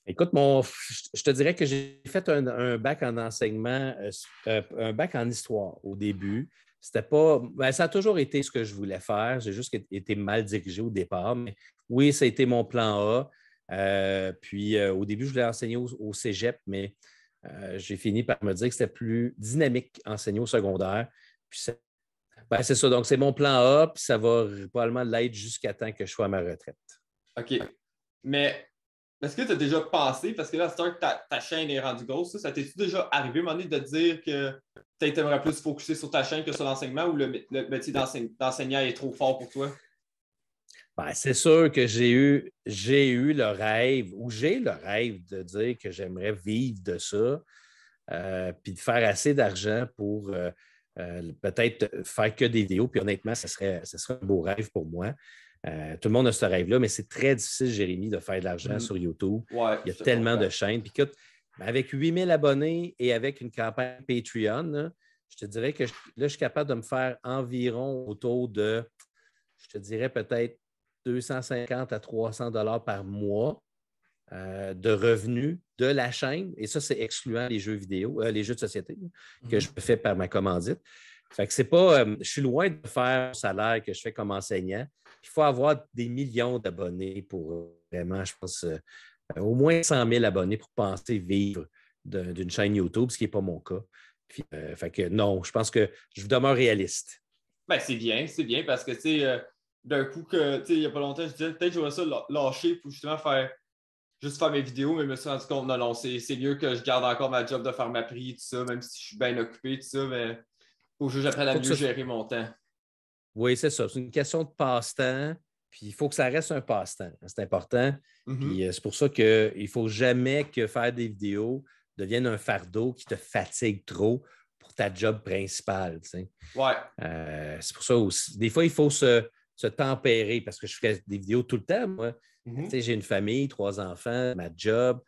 Écoute, mon, je te dirais que j'ai fait un, bac en enseignement, euh, euh, un bac en histoire au début. C'était pas. Ben, ça a toujours été ce que je voulais faire. J'ai juste été mal dirigé au départ. Mais oui, ça a été mon plan A. puis au début, je voulais enseigner au cégep, mais euh, j'ai fini par me dire que c'était plus dynamique enseigner au secondaire. Ben, c'est ça. Donc, c'est mon plan A, puis ça va probablement l'être jusqu'à temps que je sois à ma retraite. OK. Mais est-ce que tu as déjà pensé, parce que là, c'est que ta chaîne est rendue grosse, ça, test tu déjà arrivé à un moment donné de dire que tu aimerais plus te focusser sur ta chaîne que sur l'enseignement ou le métier d'enseignant est trop fort pour toi? Ben, c'est sûr que j'ai eu, j'ai eu le rêve, ou j'ai le rêve de dire que j'aimerais vivre de ça, euh, puis de faire assez d'argent pour euh, euh, peut-être faire que des vidéos. Puis honnêtement, ce serait, un beau rêve pour moi. tout le monde a ce rêve-là, mais c'est très difficile, Jérémy, de faire de l'argent mm-hmm. sur YouTube. Il y a tellement de chaînes. Puis écoute, avec 8000 abonnés et avec une campagne Patreon, je te dirais que là, je suis capable de me faire environ autour de, je te dirais peut-être 250 à 300 dollars par mois euh, de revenus de la chaîne. Et ça, c'est excluant les jeux vidéo, euh, les jeux de société que mhm. je fais par ma commandite. Fait que c'est pas, euh, je suis loin de faire le salaire que je fais comme enseignant. Il faut avoir des millions d'abonnés pour vraiment, je pense, au moins 100 000 abonnés pour penser vivre d'une chaîne YouTube, ce qui n'est pas mon cas. que non, je pense que je vous demeure réaliste. Ben, c'est bien, c'est bien parce que, tu sais, d'un coup que, tu il n'y a pas longtemps, je disais peut-être que j'aurais ça lâché pour justement faire juste faire mes vidéos, mais je me suis rendu compte, non, non, c'est mieux que je garde encore ma job de faire ma prix, tout ça, même si je suis bien occupé, tout ça, mais faut que j'apprenne à mieux gérer mon temps. Oui, c'est ça. C'est une question de passe-temps, puis il faut que ça reste un passe-temps. Hein, c'est important. Mm-hmm. puis euh, c'est pour ça qu'il ne faut jamais que faire des vidéos devienne un fardeau qui te fatigue trop pour ta job principale. Tu euh, c'est pour ça aussi. Des fois, il faut se se tempérer parce que je fais des vidéos tout le temps, moi. Mhm. J'ai une famille, trois enfants, ma job.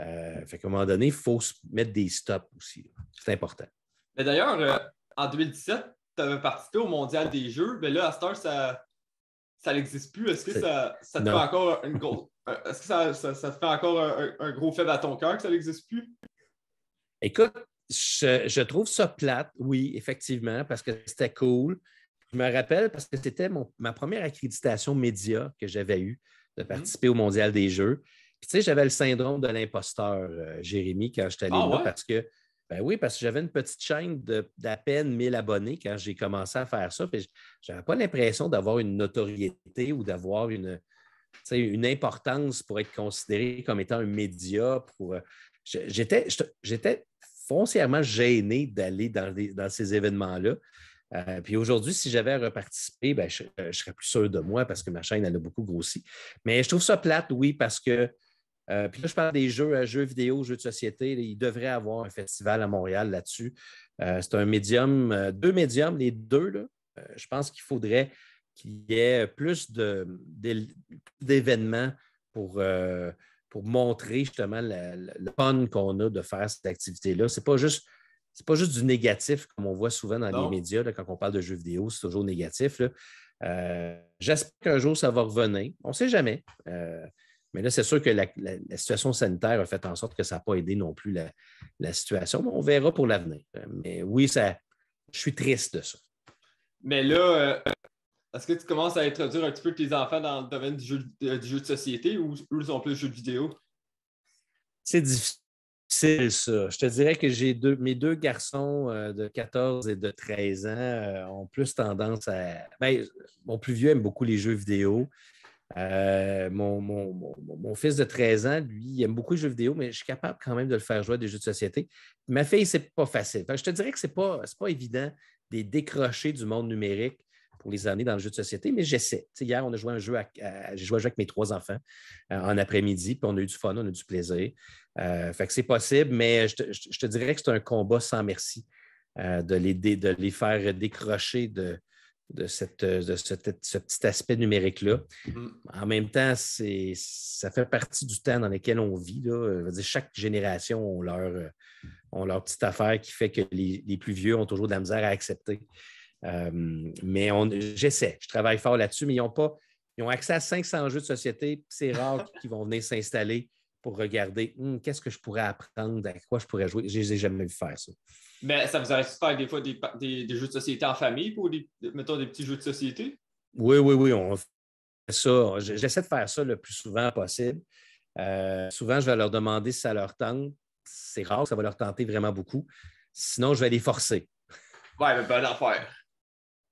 Euh, fait qu'à un moment donné, il faut se mettre des stops aussi. C'est important. Mais d'ailleurs, euh, en 2017, tu avais participé au Mondial des Jeux, mais là, à cette heure, ça, ça n'existe plus. Est-ce que ça, te fait encore euh, est que ça, te fait encore un, gros fait à ton cœur que ça n'existe plus? Écoute, je, je, trouve ça plate, oui, effectivement, parce que c'était cool. Je me rappelle parce que c'était ma première accréditation média que j'avais eue de mhm. participer au Mondial des Jeux. j'avais le syndrome de l'imposteur, euh, Jérémy, quand j'étais allé ah là parce que ben oui, parce que j'avais une petite chaîne d'à peine 1000 abonnés quand j'ai commencé à faire ça. Je n'avais pas l'impression d'avoir une notoriété ou d'avoir une, une importance pour être considéré comme étant un média. Pour... Euh, j'étais foncièrement gêné d'aller dans, dans, ces événements-là. Euh, puis aujourd'hui, si j'avais à reparticiper, ben, euh, je, serais plus sûr de moi parce que ma chaîne, elle a beaucoup grossi. Mais je trouve ça plate, oui, parce que. Euh, puis là, je parle des jeux, jeux vidéo, jeux de société. Il devrait avoir un festival à Montréal là-dessus. c'est un médium, deux médiums, les deux. Là, je pense qu'il faudrait qu'il y ait plus d'événements pour pour montrer justement le, fun qu'on a de faire cette activité-là. Ce n'est pas juste c'est pas juste du négatif, comme on voit souvent dans les médias, quand on parle de jeux vidéo, c'est toujours négatif. Euh, j'espère qu'un jour, ça va revenir. On ne sait jamais. Euh, mais là, c'est sûr que la, situation sanitaire a fait en sorte que ça n'a pas aidé non plus la, situation. on verra pour l'avenir. Mais oui, ça, je suis triste de ça. Mais là, euh, est-ce que tu commences à introduire un petit peu tes enfants dans le domaine du jeu, de société ou eux ont plus jeux vidéo? C'est difficile c'est ça. Je te dirais que j'ai deux, mes deux garçons euh, de 14 et de 13 ans euh, ont plus tendance à. Ben, mon plus vieux aime beaucoup les jeux vidéo. Euh, mon, mon, fils de 13 ans, lui, aime beaucoup les jeux vidéo, mais je suis capable quand même de le faire jouer à des jeux de société. Ma fille, c'est pas facile. je te dirais que c'est pas, pas évident des décrocher du monde numérique pour les années dans le jeu de société, mais j'essaie. hier, on a joué un jeu, j'ai joué un jeu avec mes trois enfants euh, en après-midi, puis on a eu du fun, on a eu du plaisir. Euh, fait que c'est possible, mais je te, dirais que c'est un combat sans merci euh, de, les, de les faire décrocher de, cette, ce, petit aspect numérique-là. Mm-hmm. En même temps, ça fait partie du temps dans lequel on vit. chaque génération a leur, petite affaire qui fait que les, les, plus vieux ont toujours de la misère à accepter euh, mais j'essaie, je travaille fort là-dessus, mais ils ont, pas, ils ont accès à 500 jeux de société, c'est rare qu'ils vont venir s'installer pour regarder hmm, qu'est-ce que je pourrais apprendre, à quoi je pourrais jouer. Je les jamais vu faire ça. Mais ben, ça vous arrive de faire des fois des, jeux de société en famille pour des, mettons, des petits jeux de société? Oui, oui, oui, on fait ça. J'essaie de faire ça le plus souvent possible. Euh, souvent, je vais leur demander si ça leur tente. C'est rare, ça va leur tenter vraiment beaucoup. Sinon, je vais les forcer. Ouais, mais bonne affaire.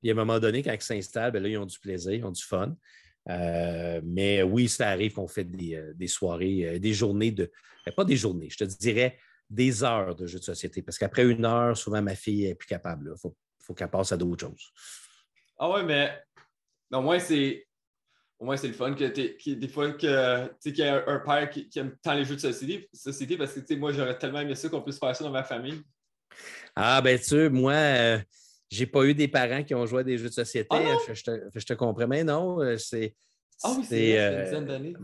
Puis à un moment donné, quand ils s'installent, ben là, ils ont du plaisir, ils ont du fun. Euh, mais oui, ça arrive qu'on fait des, euh, soirées, euh, des journées de. Ben, pas des journées, je te dirais des heures de jeux de société. Parce qu'après une heure, souvent, ma fille n'est plus capable. Il faut, faut qu'elle passe à d'autres choses. Ah ouais, mais au moins, c'est. moins, c'est le fun que, des fois que qu'il y a un, père qui, aime tant les jeux de société, parce que moi, j'aurais tellement aimé ça qu'on puisse faire ça dans ma famille. Ah ben tu sais, moi, j'ai pas eu des parents qui ont joué à des jeux de société. Ah hein, je, te, comprends, mais non, euh, c'est. Ah oui, c'est une euh, dizaine d'années.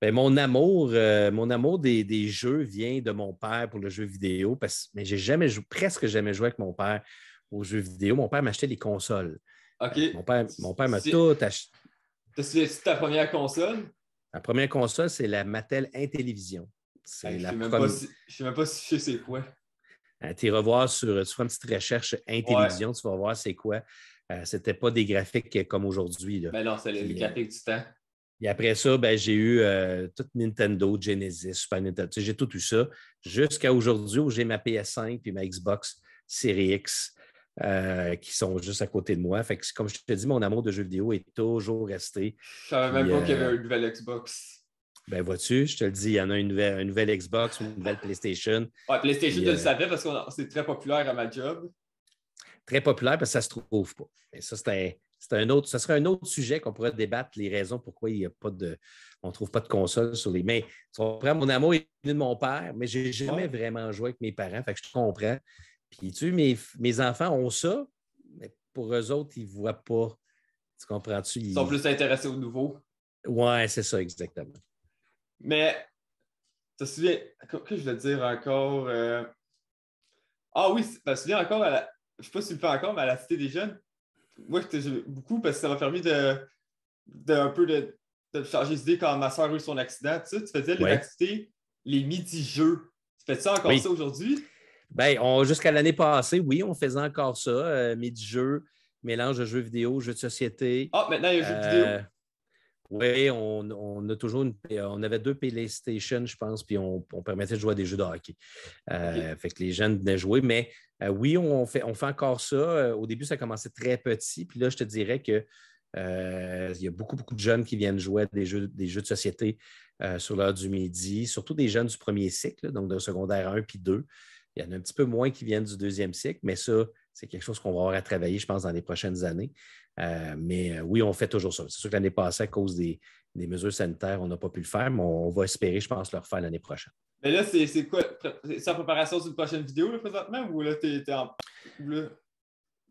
Ben, mon amour, euh, mon amour des, jeux vient de mon père pour le jeu vidéo, parce, mais j'ai jamais joué, presque jamais joué avec mon père aux jeux vidéo. Mon père m'achetait des consoles. OK. Mon père, mon père m'a tout acheté. C'est ta première console? Ma première console, c'est la Mattel Intellivision. je ne sais, même pas si je sais quoi. Euh, tu revoir sur, euh, tu une petite recherche Intellivision, tu vas voir c'est quoi. Ce euh, C'était pas des graphiques comme aujourd'hui. Ben non, c'est le graphiques du temps. Et après ça, ben, j'ai eu toute Nintendo, Genesis, Super Nintendo. J'ai tout eu ça jusqu'à aujourd'hui où j'ai ma PS5 puis ma Xbox Series X qui sont juste à côté de moi. comme je te dis, mon amour de jeux vidéo est toujours resté. Je savais même pas qu'il y avait une nouvelle Xbox. Ben vois-tu, je te le dis, il y en a une nouvelle, une nouvelle Xbox, une nouvelle PlayStation. Ouais, PlayStation, je le euh, savais parce que c'est très populaire à ma job. Très populaire parce que ça se trouve pas. ça, c'est un, autre, ça serait un autre sujet qu'on pourrait débattre, les raisons pourquoi il y a pas de, on trouve pas de console sur les mains. Tu comprends, mon amour est venu de mon père, mais je n'ai jamais vraiment joué avec mes parents, fait que je comprends. Puis tu mes, mes enfants ont ça, mais pour eux autres, ils ne voient pas. Tu comprends-tu? Ils... sont plus intéressés au nouveau. Ouais, c'est ça, exactement. Mais, tu te souviens, que je voulais dire encore? Euh, ah oui, tu te souviens encore, à la... je ne sais pas si tu le fais encore, mais à la Cité des Jeunes, moi, j'étais beaucoup parce que ça m'a permis de, de, un peu de, de changer d'idée quand ma soeur a eu son accident. Tu, sais, tu faisais les activités, les midi-jeux. Tu fais ça encore ça aujourd'hui? Bien, jusqu'à l'année passée, oui, on faisait encore ça, euh, midi-jeux mélange de jeux vidéo, jeux de société. Ah, maintenant, il y a euh, jeux vidéo. Oui, on, a toujours on avait deux PlayStation, je pense, puis on, permettait de jouer à des jeux de hockey. Euh, fait que les jeunes venaient jouer, mais euh, oui, on fait, encore ça. Euh, au début, ça commençait très petit, puis là, je te dirais que il y a beaucoup, beaucoup de jeunes qui viennent jouer à des jeux, des jeux de société sur l'heure du midi, surtout des jeunes du premier cycle, donc de secondaire 1 puis 2. Il y en a un petit peu moins qui viennent du deuxième cycle, mais ça, c'est quelque chose qu'on va avoir à travailler, je pense, dans les prochaines années. Euh, mais euh, oui, on fait toujours ça. C'est sûr que l'année passée, à cause des, mesures sanitaires, on n'a pas pu le faire, mais on, va espérer, je pense, le refaire l'année prochaine. Mais là, c'est quoi? C'est en préparation d'une prochaine vidéo, là, présentement, ou là, tu es, en.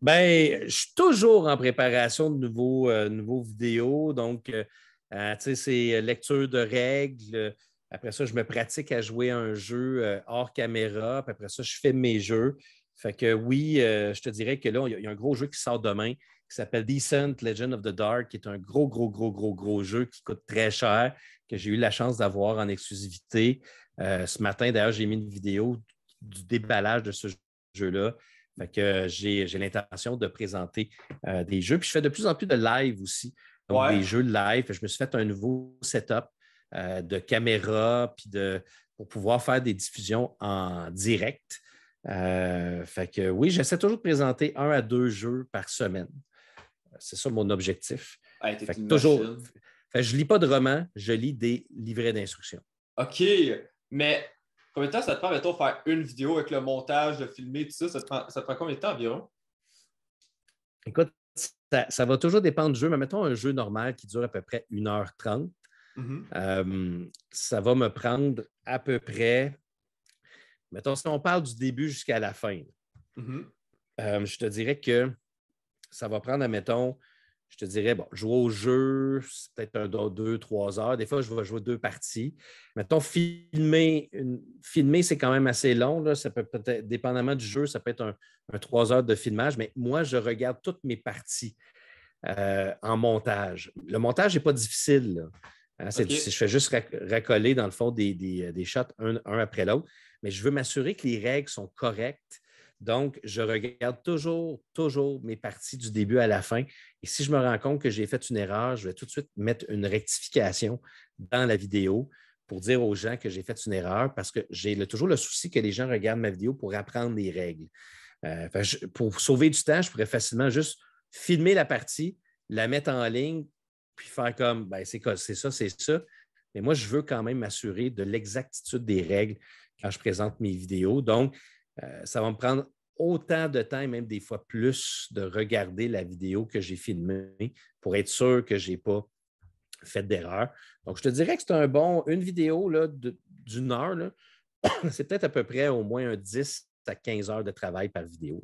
Bien, je suis toujours en préparation de nouveaux, euh, vidéos. Donc, tu sais, c'est lecture de règles. Après ça, je me pratique à jouer un jeu hors caméra. après ça, je fais mes jeux. Fait que oui, euh, je te dirais que là, il y, a un gros jeu qui sort demain qui s'appelle Decent Legend of the Dark, qui est un gros, gros, gros, gros, gros jeu qui coûte très cher, que j'ai eu la chance d'avoir en exclusivité. Euh, ce matin, d'ailleurs, j'ai mis une vidéo du déballage de ce jeu-là. Fait que j'ai, l'intention de présenter euh, des jeux. Puis je fais de plus en plus de live aussi. des jeux live. Je me suis fait un nouveau setup de caméra puis de, pour pouvoir faire des diffusions en direct. Euh, fait que oui, j'essaie toujours de présenter un à deux jeux par semaine. Euh, c'est ça mon objectif. Je ah, fait toujours. je lis pas de romans, je lis des livrets d'instruction. OK, mais combien de temps ça te prend, mettons, faire une vidéo avec le montage, le filmer, tout ça? Ça te prend, combien de temps environ? Écoute, ça, va toujours dépendre du jeu, mais mettons un jeu normal qui dure à peu près 1h30. Mm-hmm. Euh, ça va me prendre à peu près Mettons, si on parle du début jusqu'à la fin, mm-hmm. euh, je te dirais que ça va prendre, admettons, je te dirais, bon, jouer au jeu, c'est peut-être deux, trois heures. Des fois, je vais jouer deux parties. Mettons, filmer, filmer c'est quand même assez long. Ça peut peut-être, dépendamment du jeu, ça peut être un, trois heures de filmage, mais moi, je regarde toutes mes parties euh, en montage. Le montage n'est pas difficile. Hein, je fais juste racoler, dans le fond, des, euh, shots un, après l'autre, mais je veux m'assurer que les règles sont correctes. Donc, je regarde toujours, toujours mes parties du début à la fin. Et si je me rends compte que j'ai fait une erreur, je vais tout de suite mettre une rectification dans la vidéo pour dire aux gens que j'ai fait une erreur parce que j'ai toujours le souci que les gens regardent ma vidéo pour apprendre les règles. Euh, pour sauver du temps, je pourrais facilement juste filmer la partie, la mettre en ligne, puis faire comme, ben, c'est ça, c'est ça. Mais moi, je veux quand même m'assurer de l'exactitude des règles quand je présente mes vidéos. Donc, euh, ça va me prendre autant de temps, même des fois plus, de regarder la vidéo que j'ai filmée pour être sûr que je n'ai pas fait d'erreur. Donc, je te dirais que c'est un bon, une vidéo d'une heure, c'est peut-être à peu près au moins un 10 à 15 heures de travail par vidéo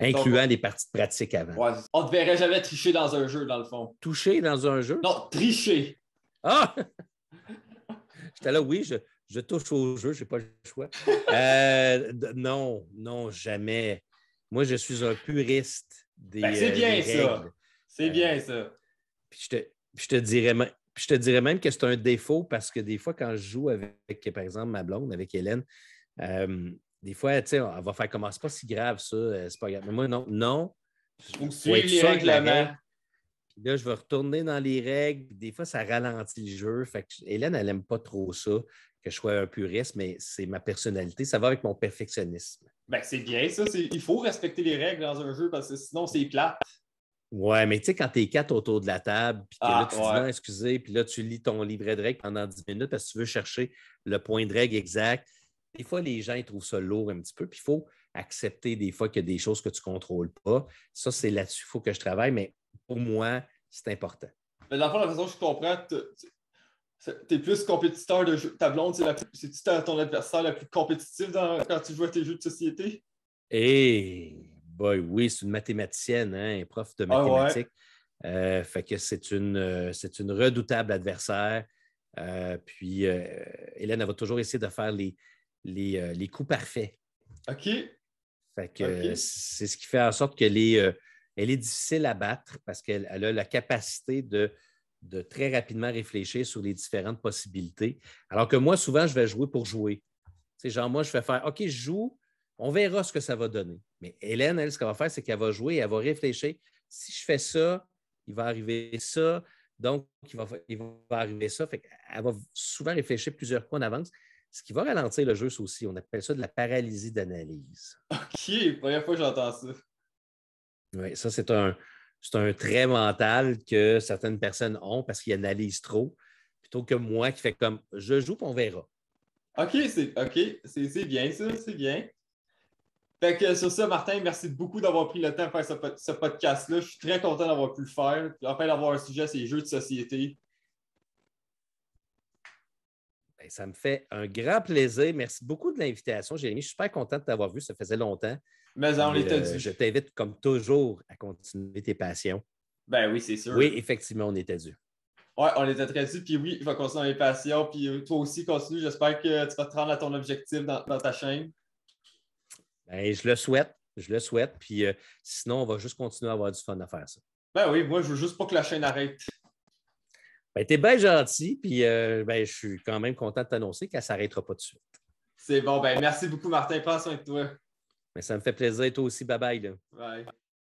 incluant des parties de pratique avant. on ne devrait verrait jamais tricher dans un jeu, dans le fond. Toucher dans un jeu? Non, tricher. Ah! J'étais là, oui, je, touche au jeu, je n'ai pas le choix. Euh, non, non, jamais. Moi, je suis un puriste des. Ben, c'est euh, bien, ça. C'est euh, bien ça. Puis je te, dirais même. Je te dirais même que c'est un défaut parce que des fois, quand je joue avec, par exemple, ma blonde, avec Hélène, des fois, tu sais, on va faire comment ah, c'est pas si grave ça, euh, c'est pas grave. Mais moi, non, non. Ou Là, je vais retourner dans les règles. Des fois, ça ralentit le jeu. Fait que Hélène, elle n'aime pas trop ça, que je sois un puriste, mais c'est ma personnalité. Ça va avec mon perfectionnisme. Ben, c'est bien, ça. Il faut respecter les règles dans un jeu parce que sinon, c'est plate. Ouais, mais tu sais, quand t'es quatre autour de la table, puis ah, tu dis non, excusez, puis là, tu lis ton livret de règles pendant dix minutes parce que tu veux chercher le point de règle exact des fois, les gens trouvent ça lourd un petit peu, puis il faut accepter des fois qu'il y a des choses que tu ne contrôles pas. Ça, c'est là-dessus qu'il faut que je travaille, mais pour moi, c'est important. Mais dans la façon je comprends, tu es plus compétiteur de jeu. Ta blonde, c'est-tu ton adversaire le plus compétitif quand tu joues à tes jeux de société? Eh, hey, boy, oui, c'est une mathématicienne, hein, prof de ah mathématiques. Euh, fait que c'est une, euh, une redoutable adversaire. Euh, puis Hélène, elle va toujours essayer de faire les, euh, les, coups parfaits. OK. c'est ce qui fait en sorte qu'elle est, euh, elle est difficile à battre parce qu'elle a la capacité de, de très rapidement réfléchir sur les différentes possibilités. Alors que moi, souvent, je vais jouer pour jouer. C'est genre, moi, je vais faire OK, je joue, on verra ce que ça va donner. Mais Hélène, elle, ce qu'elle va faire, c'est qu'elle va jouer, elle va réfléchir. Si je fais ça, il va arriver ça. Donc, il va, arriver ça. elle va souvent réfléchir plusieurs fois en avance ce qui va ralentir le jeu, c'est aussi, on appelle ça de la paralysie d'analyse. OK, première fois que j'entends ça. Oui, ça, c'est un, un trait mental que certaines personnes ont parce qu'ils analysent trop, plutôt que moi qui fais comme je joue, puis on verra. OK, c'est bien ça, c'est bien. Fait que sur ça, Martin, merci beaucoup d'avoir pris le temps de faire ce, podcast-là. Je suis très content d'avoir pu le faire. Enfin, d'avoir un sujet, c'est les jeux de société. Ben, ça me fait un grand plaisir. Merci beaucoup de l'invitation, Jérémy. Je suis super content de t'avoir vu. Ça faisait longtemps. Mais on était euh, dû. Je t'invite, comme toujours, à continuer tes passions. Ben oui, c'est sûr. Oui, effectivement, on était dû. Oui, on était très dû. Puis oui, il va continuer mes passions. Puis euh, toi aussi, continue. J'espère que tu vas te rendre à ton objectif dans, ta chaîne. Ben, je le souhaite. Je le souhaite. Puis euh, sinon, on va juste continuer à avoir du fun à faire ça. Ben oui, moi, je veux juste pas que la chaîne arrête. Elle ben, était bien gentil, puis euh, ben, je suis quand même content de t'annoncer qu'elle ne s'arrêtera pas de suite. C'est bon, ben merci beaucoup, Martin. Passe avec toi. Mais ben, ça me fait plaisir, toi aussi. Bye bye. Bye.